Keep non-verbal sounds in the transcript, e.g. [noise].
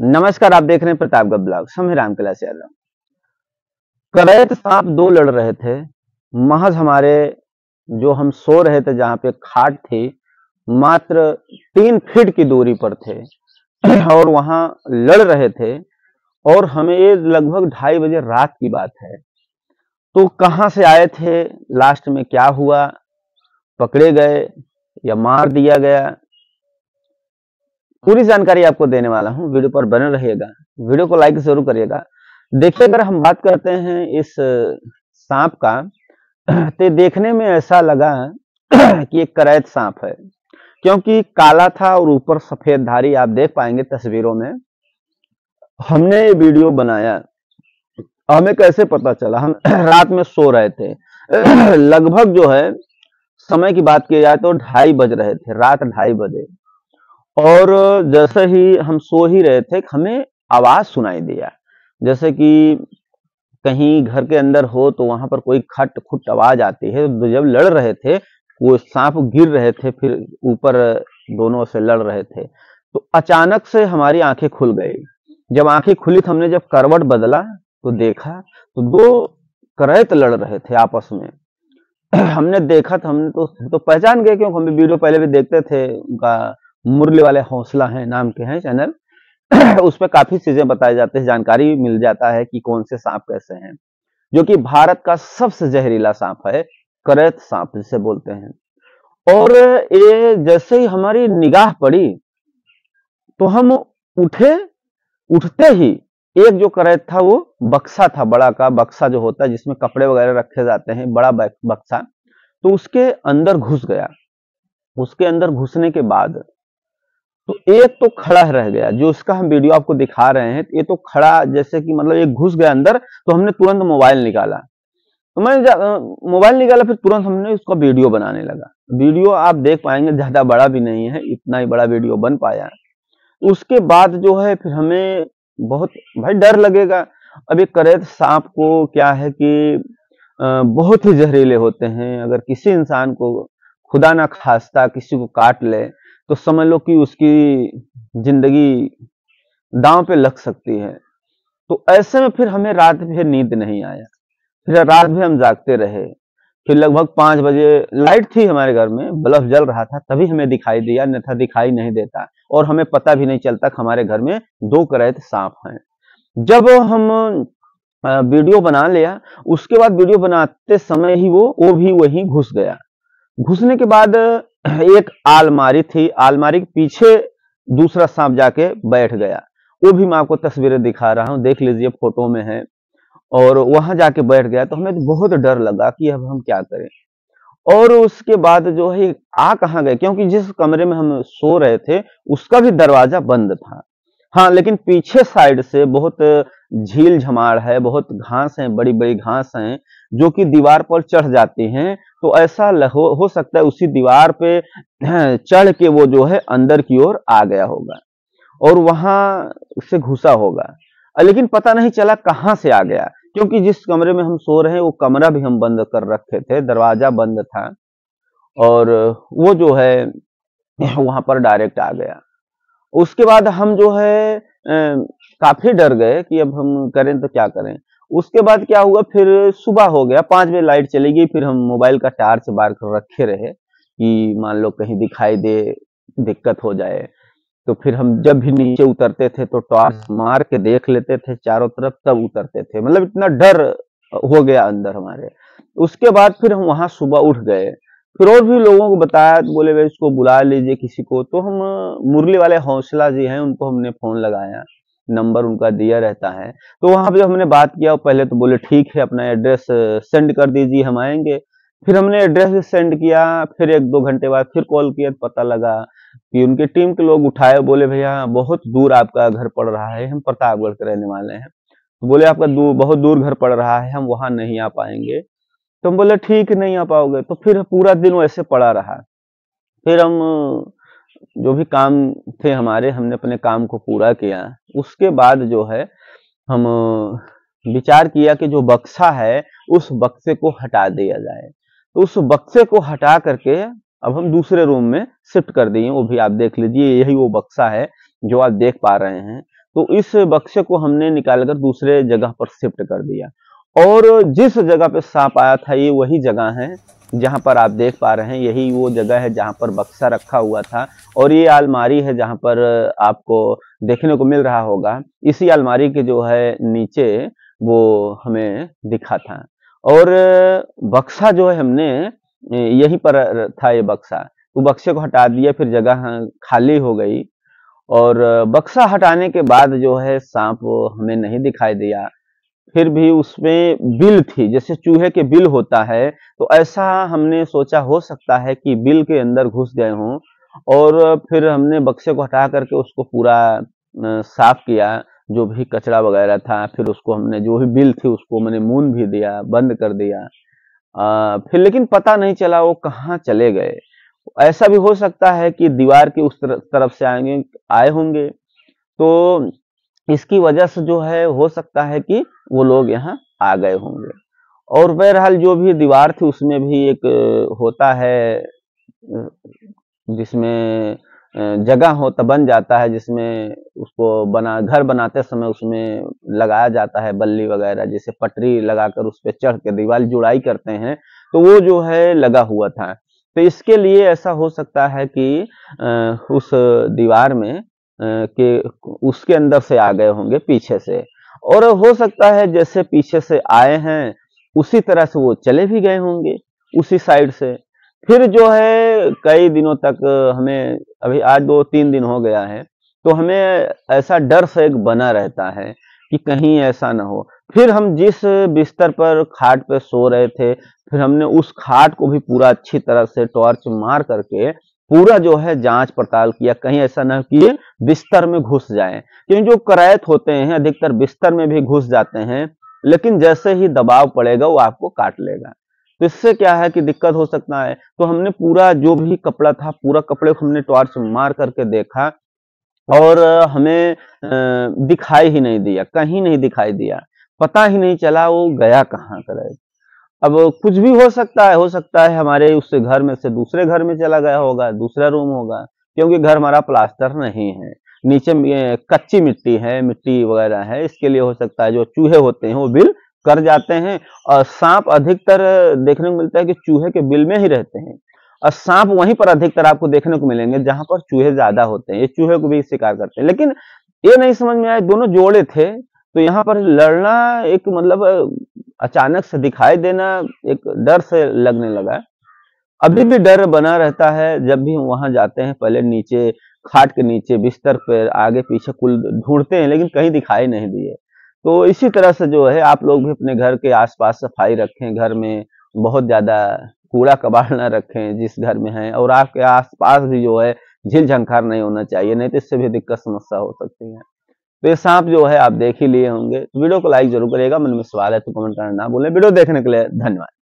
नमस्कार आप देख रहे हैं प्रताप ब्लॉग समय राम कैलाश यादव करैत सांप दो लड़ रहे थे महज हमारे जो हम सो रहे थे जहां पे खाट थी मात्र तीन फीट की दूरी पर थे और वहां लड़ रहे थे और हमें ये लगभग ढाई बजे रात की बात है तो कहाँ से आए थे लास्ट में क्या हुआ पकड़े गए या मार दिया गया पूरी जानकारी आपको देने वाला हूँ वीडियो पर बने रहिएगा वीडियो को लाइक जरूर करिएगा देखिए अगर हम बात करते हैं इस सांप का तो देखने में ऐसा लगा [clears throat] कि एक करैत सांप है क्योंकि काला था और ऊपर सफेद धारी आप देख पाएंगे तस्वीरों में हमने ये वीडियो बनाया हमें कैसे पता चला हम [clears throat] रात में सो रहे थे [clears throat] लगभग जो है समय की बात की जाए तो ढाई बज रहे थे रात ढाई बजे और जैसे ही हम सो ही रहे थे हमें आवाज सुनाई दिया जैसे कि कहीं घर के अंदर हो तो वहां पर कोई खट खुट आवाज आती है तो जब लड़ रहे थे वो सांप गिर रहे थे फिर ऊपर दोनों से लड़ रहे थे तो अचानक से हमारी आंखें खुल गई जब आंखें खुली तो हमने जब करवट बदला तो देखा तो दो करैत लड़ रहे थे आपस में [clears throat] हमने देखा तो हमने तो, तो पहचान गए क्योंकि हम वीडियो पहले भी देखते थे उनका मुरली वाले हौसला है नाम के हैं चैनल [clears throat] उसमें काफी चीजें बताए जाते हैं जानकारी मिल जाता है कि कौन से सांप कैसे हैं जो कि भारत का सबसे जहरीला सांप है करत सांप जिसे बोलते हैं और ये जैसे ही हमारी निगाह पड़ी तो हम उठे उठते ही एक जो करैत था वो बक्सा था बड़ा का बक्सा जो होता है जिसमें कपड़े वगैरह रखे जाते हैं बड़ा बक्सा तो उसके अंदर घुस गया उसके अंदर घुसने के बाद तो एक तो खड़ा रह गया जो इसका हम वीडियो आपको दिखा रहे हैं ये तो खड़ा जैसे कि मतलब एक घुस गया अंदर तो हमने तुरंत मोबाइल निकाला तो मैंने मोबाइल निकाला फिर तुरंत हमने उसका वीडियो बनाने लगा वीडियो आप देख पाएंगे ज्यादा बड़ा भी नहीं है इतना ही बड़ा वीडियो बन पाया उसके बाद जो है फिर हमें बहुत भाई डर लगेगा अब एक करे सांप को क्या है कि बहुत ही जहरीले होते हैं अगर किसी इंसान को खुदा ना खास्ता किसी को काट ले तो समझ लो कि उसकी जिंदगी दांव पे लग सकती है तो ऐसे में फिर हमें रात भर नींद नहीं आया फिर रात भी हम जागते रहे फिर लगभग पांच बजे लाइट थी हमारे घर में बल्ब जल रहा था तभी हमें दिखाई दिया अन्यथा दिखाई नहीं देता और हमें पता भी नहीं चलता हमारे घर में दो करैत सांप हैं जब हम वीडियो बना लिया उसके बाद वीडियो बनाते समय ही वो वो भी वहीं घुस गया घुसने के बाद [clears throat] एक आलमारी थी आलमारी के पीछे दूसरा सांप जाके बैठ गया वो भी मैं आपको तस्वीरें दिखा रहा हूँ देख लीजिए फोटो में है और वहां जाके बैठ गया तो हमें तो बहुत डर लगा कि अब हम क्या करें और उसके बाद जो है आ कहाँ गए क्योंकि जिस कमरे में हम सो रहे थे उसका भी दरवाजा बंद था हाँ लेकिन पीछे साइड से बहुत झील झमाड़ है बहुत घास है बड़ी बड़ी घास है जो कि दीवार पर चढ़ जाती हैं तो ऐसा हो, हो सकता है उसी दीवार पे चढ़ के वो जो है अंदर की ओर आ गया होगा और वहां से घुसा होगा लेकिन पता नहीं चला कहाँ से आ गया क्योंकि जिस कमरे में हम सो रहे हैं वो कमरा भी हम बंद कर रखे थे दरवाजा बंद था और वो जो है वहां पर डायरेक्ट आ गया उसके बाद हम जो है काफी डर गए कि अब हम करें तो क्या करें उसके बाद क्या हुआ फिर सुबह हो गया पांच बजे लाइट चली गई फिर हम मोबाइल का टार्च बार कर रखे रहे कि मान लो कहीं दिखाई दे दिक्कत हो जाए तो फिर हम जब भी नीचे उतरते थे तो टॉर्च हम्म। मार के देख लेते थे चारों तरफ तब उतरते थे मतलब इतना डर हो गया अंदर हमारे उसके बाद फिर हम वहां सुबह उठ गए फिर और भी लोगों को बताया तो बोले भाई इसको बुला लीजिए किसी को तो हम मुरली वाले हौसला जी हैं उनको हमने फोन लगाया नंबर उनका दिया रहता है तो वहां पर हमने बात किया पहले तो बोले ठीक है अपना एड्रेस सेंड कर दीजिए हम आएंगे फिर हमने एड्रेस सेंड किया फिर एक दो घंटे बाद फिर कॉल किया तो पता लगा कि उनके टीम के लोग उठाए बोले भैया बहुत दूर आपका घर पड़ रहा है हम प्रतापगढ़ के रहने वाले हैं तो बोले आपका दूर बहुत दूर घर पड़ रहा है हम वहाँ नहीं आ पाएंगे तो हम बोले ठीक नहीं आ पाओगे तो फिर पूरा दिन वैसे पड़ा रहा फिर हम जो भी काम थे हमारे हमने अपने काम को पूरा किया उसके बाद जो है हम विचार किया कि जो बक्सा है उस बक्से को हटा दिया जाए तो उस बक्से को हटा करके अब हम दूसरे रूम में शिफ्ट कर दिए वो भी आप देख लीजिए यही वो बक्सा है जो आप देख पा रहे हैं तो इस बक्से को हमने निकालकर दूसरे जगह पर शिफ्ट कर दिया और जिस जगह पे सांप आया था ये वही जगह है जहाँ पर आप देख पा रहे हैं यही वो जगह है जहाँ पर बक्सा रखा हुआ था और ये अलमारी है जहाँ पर आपको देखने को मिल रहा होगा इसी अलमारी के जो है नीचे वो हमें दिखा था और बक्सा जो है हमने यहीं पर था ये बक्सा तो बक्से को हटा दिया फिर जगह खाली हो गई और बक्सा हटाने के बाद जो है सांप हमें नहीं दिखाई दिया फिर भी उसमें बिल थी जैसे चूहे के बिल होता है तो ऐसा हमने सोचा हो सकता है कि बिल के अंदर घुस गए हों और फिर हमने बक्से को हटा करके उसको पूरा साफ किया जो भी कचरा वगैरह था फिर उसको हमने जो भी बिल थी उसको मैंने मून भी दिया बंद कर दिया आ, फिर लेकिन पता नहीं चला वो कहाँ चले गए ऐसा भी हो सकता है कि दीवार के उस तरफ से आएंगे आए होंगे तो इसकी वजह से जो है हो सकता है कि वो लोग यहाँ आ गए होंगे और बहरहाल जो भी दीवार थी उसमें भी एक होता है जिसमें जगह हो तो बन जाता है जिसमें उसको बना घर बनाते समय उसमें लगाया जाता है बल्ली वगैरह जैसे पटरी लगाकर उस पर चढ़ के दीवार जुड़ाई करते हैं तो वो जो है लगा हुआ था तो इसके लिए ऐसा हो सकता है कि उस दीवार में के उसके अंदर से आ गए होंगे पीछे से और हो सकता है जैसे पीछे से आए हैं उसी तरह से वो चले भी गए होंगे उसी साइड से फिर जो है कई दिनों तक हमें अभी आज दो तीन दिन हो गया है तो हमें ऐसा डर से एक बना रहता है कि कहीं ऐसा ना हो फिर हम जिस बिस्तर पर खाट पे सो रहे थे फिर हमने उस खाट को भी पूरा अच्छी तरह से टॉर्च मार करके पूरा जो है जांच पड़ताल किया कहीं ऐसा ना कि बिस्तर में घुस जाए क्योंकि जो करायत होते हैं अधिकतर बिस्तर में भी घुस जाते हैं लेकिन जैसे ही दबाव पड़ेगा वो आपको काट लेगा तो इससे क्या है कि दिक्कत हो सकता है तो हमने पूरा जो भी कपड़ा था पूरा कपड़े को हमने टॉर्च मार करके देखा और हमें दिखाई ही नहीं दिया कहीं नहीं दिखाई दिया पता ही नहीं चला वो गया कहाँ करायत अब कुछ भी हो सकता है हो सकता है हमारे उस घर में से दूसरे घर में चला गया होगा दूसरा रूम होगा क्योंकि घर हमारा प्लास्टर नहीं है नीचे कच्ची मिट्टी है मिट्टी वगैरह है इसके लिए हो सकता है जो चूहे होते हैं वो बिल कर जाते हैं और सांप अधिकतर देखने को मिलता है कि चूहे के बिल में ही रहते हैं और सांप वहीं पर अधिकतर आपको देखने को मिलेंगे जहां पर चूहे ज्यादा होते हैं ये चूहे को भी शिकार करते हैं लेकिन ये नहीं समझ में आया दोनों जोड़े थे तो यहाँ पर लड़ना एक मतलब अचानक से दिखाई देना एक डर से लगने लगा अभी भी डर बना रहता है जब भी वहां जाते हैं पहले नीचे खाट के नीचे बिस्तर पर आगे पीछे कुल ढूंढते हैं लेकिन कहीं दिखाई नहीं दिए तो इसी तरह से जो है आप लोग भी अपने घर के आसपास सफाई रखें घर में बहुत ज्यादा कूड़ा कबाड़ ना रखें जिस घर में हैं और आपके आसपास भी जो है झील झंकार नहीं होना चाहिए नहीं तो इससे भी दिक्कत समस्या हो सकती है तो ये सांप जो है आप देख ही लिए होंगे तो वीडियो को लाइक जरूर करिएगा मन में सवाल है तो कमेंट करना ना भूलें वीडियो देखने के लिए धन्यवाद